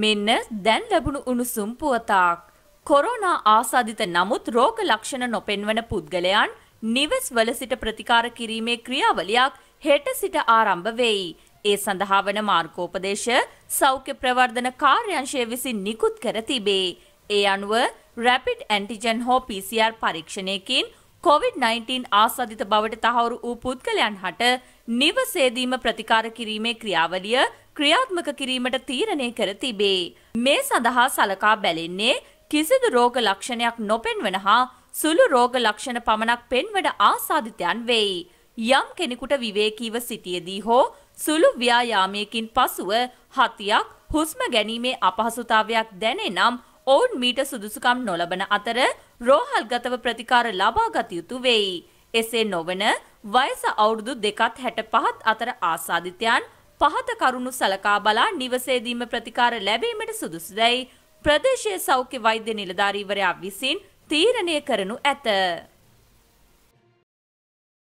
මෙන්න දැන් ලැබුණු උණුසුම් පුවතාක්. කොරෝනා ආසාධිත නමුත් රෝග ලක්ෂණ නොපෙන්වන පුද්ගලයන් නිවෙස් වල සිට ප්‍රතිකාර කිරීමේ ක්‍රියාවලියක් හෙට සිට ආරම්භ වෙයි. ඒ සඳහා වන මාර්ගෝපදේශ සෞඛ්‍ය ප්‍රවර්ධන කාර්යංශය විසින් නිකුත් කර තිබේ. ඒ අනුව රැපිඩ් ඇන්ටිජන් හෝ PCR පරීක්ෂණයකින් කොවිD-19 ආසාධිත බවට තහවුරු වූ පුද්ගලයන් හට නිවසේදීම ප්‍රතිකාර කිරීමේ ක්‍රියාවලිය ක්‍රියාත්මක කිරීමට තීරණය කර තිබේ. මේ සඳහා සලකා බැලෙන්නේ කිසිදු රෝග ලක්ෂණයක් නොපෙන්වන හා සුළු රෝග ලක්ෂණ පමණක් පෙන්වන ආසාධිතයන් වෙයි. යම් කෙනෙකුට විවේකීව සිටියදී හෝ සුළු ව්‍යායාමයකින් පසුව හතියක් හුස්ම ගැනීමේ අපහසුතාවයක් දැනේ නම් ඔවුන් මීට සුදුසුකම් නොලබන අතර රෝහල්ගතව ප්‍රතිකාර ලබා ගත යුතු වෙයි. එසේ නොවන වයස අවුරුදු දෙකත් හැට පහත් අතර ආසාධිතයන් පහත කරුණු සලකා බලා නිවසේදීම ප්‍රතිකාර ලැබීමට සුදුසුදැයි ප්‍රදේශය සෞඛ්‍ය වෛද්‍ය නිලධාරීවරයා විසින් තීරණය කරනු ඇත.